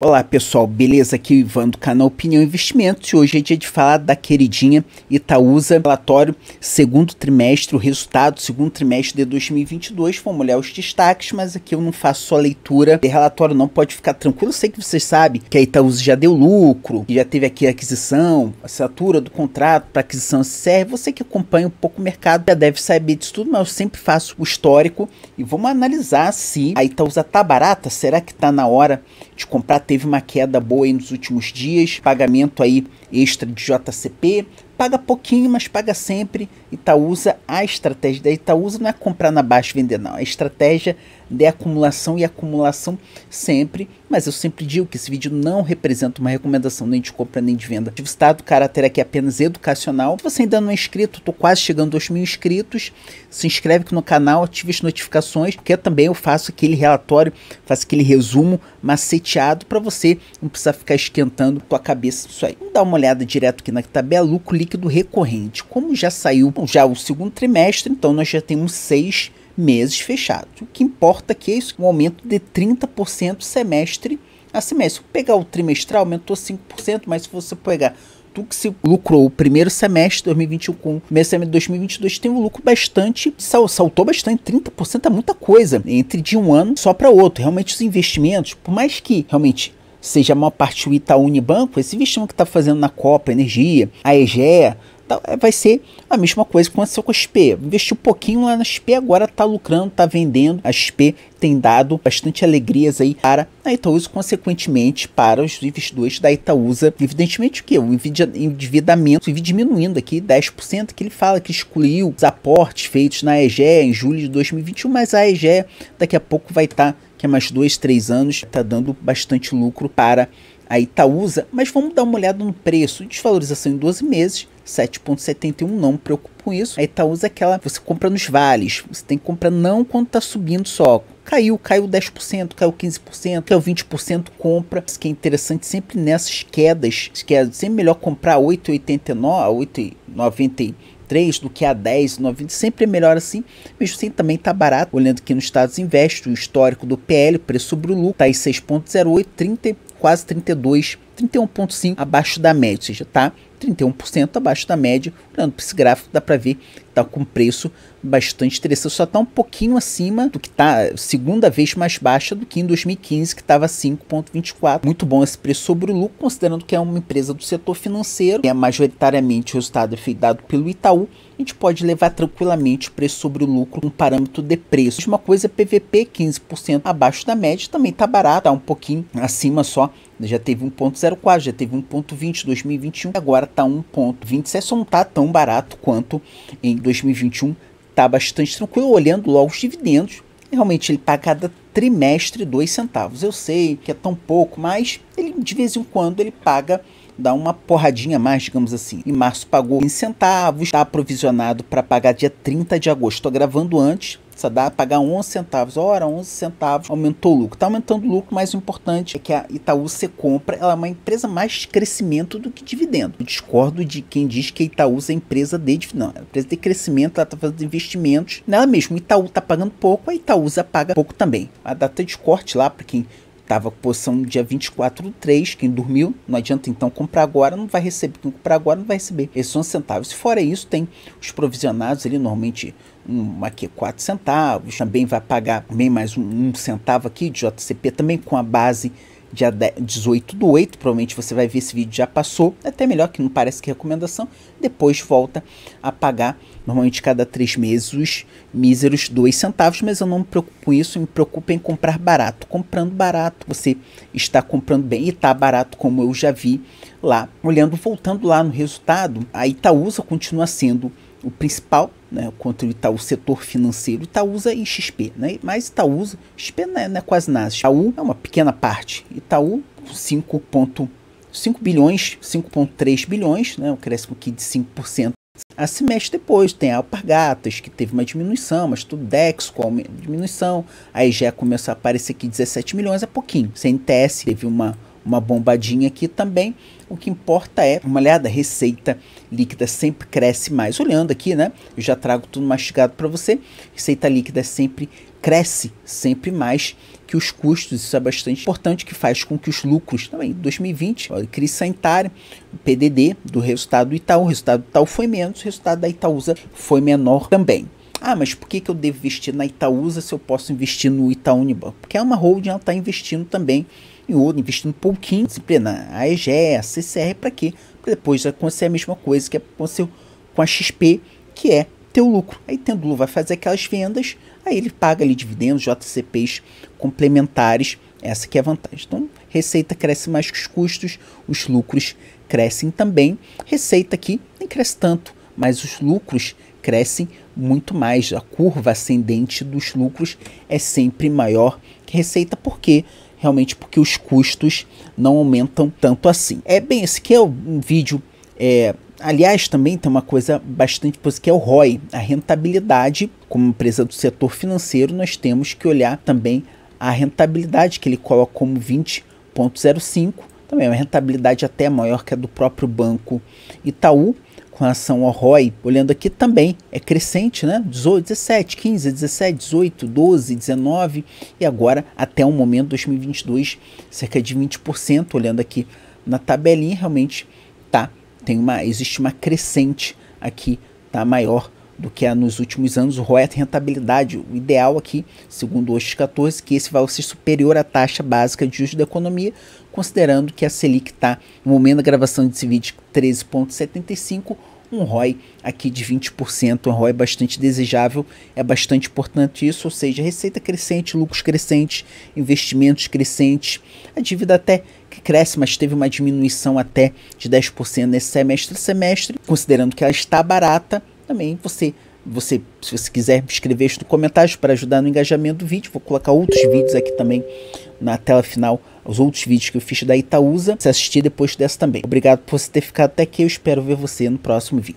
Olá pessoal, beleza? Aqui é o Ivan do canal Opinião Investimentos e hoje é dia de falar da queridinha Itaúsa, relatório segundo trimestre, o resultado segundo trimestre de 2022, vamos olhar os destaques, mas aqui eu não faço só leitura de relatório não, pode ficar tranquilo, eu sei que vocês sabem que a Itaúsa já deu lucro, já teve aqui a aquisição, assinatura do contrato para aquisição serve, você que acompanha um pouco o mercado já deve saber disso tudo, mas eu sempre faço o histórico e vamos analisar se a Itaúsa tá barata, será que tá na hora de comprar teve uma queda boa nos últimos dias, pagamento aí extra de JCP, paga pouquinho, mas paga sempre. Itaúsa, a estratégia da Itaúsa não é comprar na baixa e vender, não. É a estratégia de acumulação e acumulação sempre. Mas eu sempre digo que esse vídeo não representa uma recomendação nem de compra nem de venda. O estado do caráter aqui é apenas educacional. Se você ainda não é inscrito, estou quase chegando aos mil inscritos. Se inscreve aqui no canal, ative as notificações, porque também eu faço aquele relatório, faço aquele resumo maceteado para você não precisar ficar esquentando tua cabeça isso aí. Vamos dar uma olhada direto aqui na tabela. Tá lucro líquido líquido recorrente. Como já saiu já é o segundo trimestre, então nós já temos seis meses fechados. O que importa aqui é isso, um aumento de 30% semestre a semestre. Se pegar o trimestral, aumentou 5%, mas se você pegar que se lucrou o primeiro semestre de 2021 com o primeiro semestre de 2022 tem um lucro bastante, saltou bastante, 30% é muita coisa, entre de um ano só para outro. Realmente os investimentos, por mais que realmente seja a maior parte o Itaú Unibanco, esse investimento que está fazendo na Copa, Energia, a EGEA, é, vai ser a mesma coisa que aconteceu com a XP. Investiu um pouquinho lá na XP, agora está lucrando, está vendendo. A XP tem dado bastante alegrias aí para a Itaúsa, consequentemente para os investidores da Itaúsa. Evidentemente o que? O endividamento vive diminuindo aqui 10%, que ele fala que excluiu os aportes feitos na EGE em julho de 2021, mas a EGE daqui a pouco vai estar tá que há é mais dois, três anos está dando bastante lucro para a Itaúsa, mas vamos dar uma olhada no preço. Desvalorização em 12 meses, 7,71, não me preocupo com isso. A Itaúsa é aquela você compra nos vales, você tem que comprar não quando está subindo só. Caiu, caiu 10%, caiu 15%, caiu 20%, compra. Isso que é interessante sempre nessas quedas, quedas é sempre melhor comprar 8,89, 8,90 3 do que a 10, 9, sempre é melhor assim, mesmo assim também tá barato, olhando aqui nos Estados Invest, o histórico do PL, preço sobre o lucro, tá em 6.08, quase 32 31,5% abaixo da média, ou seja, está 31% abaixo da média. Olhando para esse gráfico, dá para ver que está com preço bastante interessante, só está um pouquinho acima do que está, segunda vez mais baixa do que em 2015, que estava 5,24. Muito bom esse preço sobre o lucro, considerando que é uma empresa do setor financeiro, é majoritariamente o resultado é dado pelo Itaú, a gente pode levar tranquilamente o preço sobre o lucro um parâmetro de preço. A mesma coisa, PVP é 15% abaixo da média, também está barato, tá um pouquinho acima só já teve 1.04, já teve 1.20 em 2021, agora tá 1.27, é, não tá tão barato quanto em 2021, tá bastante tranquilo, olhando logo os dividendos, realmente ele paga cada trimestre 2 centavos, eu sei que é tão pouco, mas ele de vez em quando ele paga dá uma porradinha a mais, digamos assim. Em março pagou em centavos, está aprovisionado para pagar dia 30 de agosto. Estou gravando antes, só dá a pagar 11 centavos. Ora, 11 centavos aumentou o lucro. Está aumentando o lucro, mas o importante é que a Itaú se compra, ela é uma empresa mais de crescimento do que dividendo. Eu discordo de quem diz que a Itaú é empresa de dividendo. Não, é empresa de crescimento, ela está fazendo investimentos nela mesma. O Itaú está pagando pouco, a Itaúsa paga pouco também. A data de corte lá, para quem estava com posição no dia 24 do 3, quem dormiu, não adianta então comprar agora, não vai receber, quem comprar agora não vai receber esses 11 centavos. Fora isso, tem os provisionados ali, normalmente um, aqui quatro centavos, também vai pagar bem mais um, um, centavo aqui de JCP, também com a base dia 18 do 8, provavelmente você vai ver esse vídeo já passou, é até melhor que não parece que é recomendação, depois volta a pagar normalmente cada três meses os míseros 2 centavos, mas eu não me preocupo com isso, me preocupo em comprar barato, comprando barato, você está comprando bem e está barato como eu já vi lá, olhando, voltando lá no resultado, a Itaúsa continua sendo o principal né, contra o Itaú, setor financeiro, Itaúsa e XP, né? Mas Itaúsa, XP não é, não é quase nada, Itaú é uma pequena parte, Itaú 5. bilhões, 5,3 bilhões, né, um crescimento aqui de 5%. A semestre depois tem a Alpargatas, que teve uma diminuição, mas tudo Dex com diminuição. Aí já começou a aparecer aqui 17 milhões, é pouquinho. CNTS teve uma uma bombadinha aqui também. O que importa é, uma olhada, receita líquida sempre cresce mais. Olhando aqui, né? Eu já trago tudo mastigado para você. Receita líquida sempre cresce sempre mais que os custos, isso é bastante importante, que faz com que os lucros, também, 2020, crise sanitária, PDD do resultado do Itaú, o resultado do Itaú foi menos, o resultado da Itaúsa foi menor também. Ah, mas por que, que eu devo investir na Itaúsa se eu posso investir no Itaú Unibanco? Porque é uma holding, ela está investindo também investindo um pouquinho, disciplinar a EGE, a CCR, para quê? Para depois acontecer a mesma coisa que aconteceu com a XP, que é ter o lucro. Aí tendo lucro, vai fazer aquelas vendas, aí ele paga ali dividendos, JCPs complementares, essa que é a vantagem. Então, receita cresce mais que os custos, os lucros crescem também. Receita aqui nem cresce tanto, mas os lucros crescem muito mais. A curva ascendente dos lucros é sempre maior que receita, porque realmente porque os custos não aumentam tanto assim. É bem, esse aqui é um vídeo. É, aliás, também tem uma coisa bastante positiva que é o ROI, a rentabilidade. Como empresa do setor financeiro, nós temos que olhar também a rentabilidade que ele coloca como 20.05, também é uma rentabilidade até maior que a do próprio banco Itaú com relação ao ROI, olhando aqui também é crescente, né? 18, 17, 15, 17, 18, 12, 19 e agora até o momento 2022 cerca de 20%, olhando aqui na tabelinha realmente tá tem uma existe uma crescente aqui tá maior do que é nos últimos anos, o ROI é rentabilidade. O ideal aqui, segundo o OX 14, que esse vai ser superior à taxa básica de juros da economia, considerando que a Selic está, no momento da gravação desse vídeo, 13,75%, um ROI aqui de 20%, um ROI bastante desejável, é bastante importante isso, ou seja, receita crescente, lucros crescentes, investimentos crescentes, a dívida até que cresce, mas teve uma diminuição até de 10% nesse semestre, semestre, considerando que ela está barata, também você você, se você quiser escrever isso nos comentários para ajudar no engajamento do vídeo, vou colocar outros vídeos aqui também na tela final, os outros vídeos que eu fiz da Itaúsa, se assistir depois dessa também. Obrigado por você ter ficado até aqui, eu espero ver você no próximo vídeo.